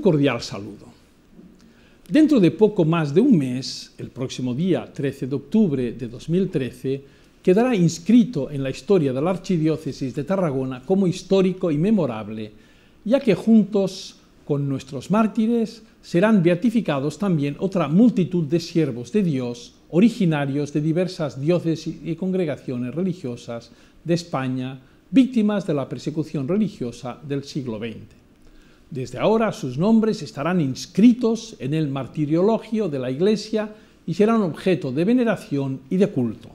cordial saludo. Dentro de poco más de un mes, el próximo día 13 de octubre de 2013, quedará inscrito en la historia de la Archidiócesis de Tarragona como histórico y memorable, ya que juntos con nuestros mártires serán beatificados también otra multitud de siervos de Dios originarios de diversas diócesis y congregaciones religiosas de España, víctimas de la persecución religiosa del siglo XX. Desde ahora sus nombres estarán inscritos en el martiriologio de la Iglesia y serán objeto de veneración y de culto.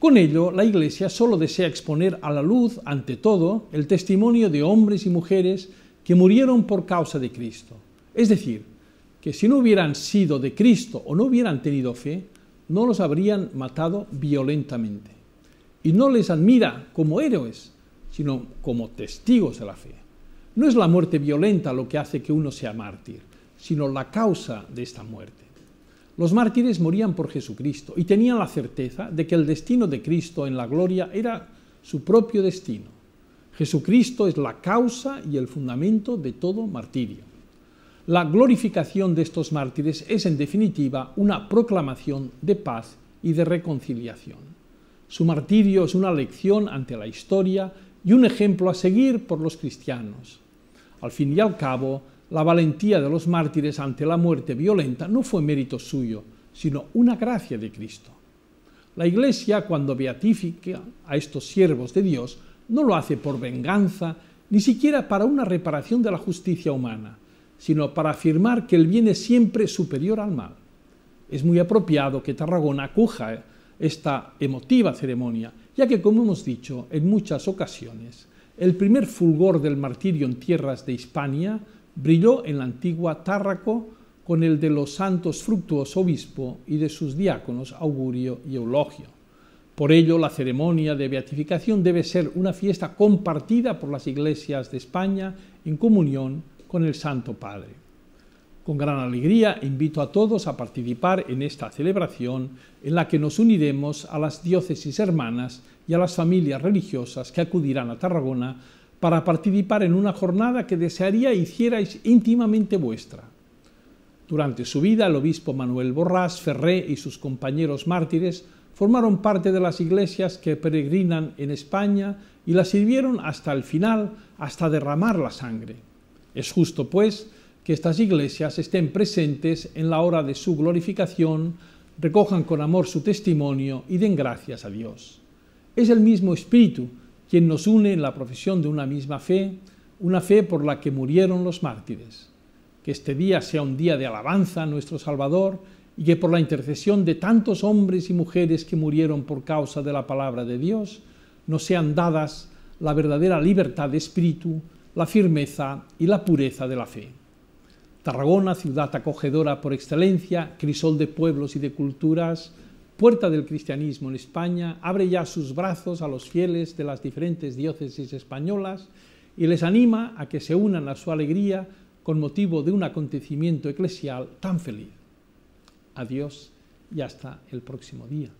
Con ello, la Iglesia solo desea exponer a la luz, ante todo, el testimonio de hombres y mujeres que murieron por causa de Cristo. Es decir, que si no hubieran sido de Cristo o no hubieran tenido fe, no los habrían matado violentamente. Y no les admira como héroes, sino como testigos de la fe. No es la muerte violenta lo que hace que uno sea mártir, sino la causa de esta muerte. Los mártires morían por Jesucristo y tenían la certeza de que el destino de Cristo en la gloria era su propio destino. Jesucristo es la causa y el fundamento de todo martirio. La glorificación de estos mártires es en definitiva una proclamación de paz y de reconciliación. Su martirio es una lección ante la historia y un ejemplo a seguir por los cristianos. Al fin y al cabo, la valentía de los mártires ante la muerte violenta no fue mérito suyo, sino una gracia de Cristo. La Iglesia, cuando beatifica a estos siervos de Dios, no lo hace por venganza, ni siquiera para una reparación de la justicia humana, sino para afirmar que el bien es siempre superior al mal. Es muy apropiado que Tarragona acoja esta emotiva ceremonia, ya que, como hemos dicho en muchas ocasiones, el primer fulgor del martirio en tierras de Hispania brilló en la antigua Tárraco con el de los santos fructuos obispo y de sus diáconos Augurio y Eulogio. Por ello, la ceremonia de beatificación debe ser una fiesta compartida por las iglesias de España en comunión con el Santo Padre. Con gran alegría invito a todos a participar en esta celebración en la que nos uniremos a las diócesis hermanas y a las familias religiosas que acudirán a Tarragona para participar en una jornada que desearía hicierais íntimamente vuestra. Durante su vida, el obispo Manuel Borrás Ferré y sus compañeros mártires formaron parte de las iglesias que peregrinan en España y las sirvieron hasta el final, hasta derramar la sangre. Es justo, pues, que estas iglesias estén presentes en la hora de su glorificación, recojan con amor su testimonio y den gracias a Dios. Es el mismo Espíritu quien nos une en la profesión de una misma fe, una fe por la que murieron los mártires. Que este día sea un día de alabanza a nuestro Salvador y que por la intercesión de tantos hombres y mujeres que murieron por causa de la palabra de Dios, nos sean dadas la verdadera libertad de espíritu, la firmeza y la pureza de la fe. Tarragona, ciudad acogedora por excelencia, crisol de pueblos y de culturas, puerta del cristianismo en España, abre ya sus brazos a los fieles de las diferentes diócesis españolas y les anima a que se unan a su alegría con motivo de un acontecimiento eclesial tan feliz. Adiós y hasta el próximo día.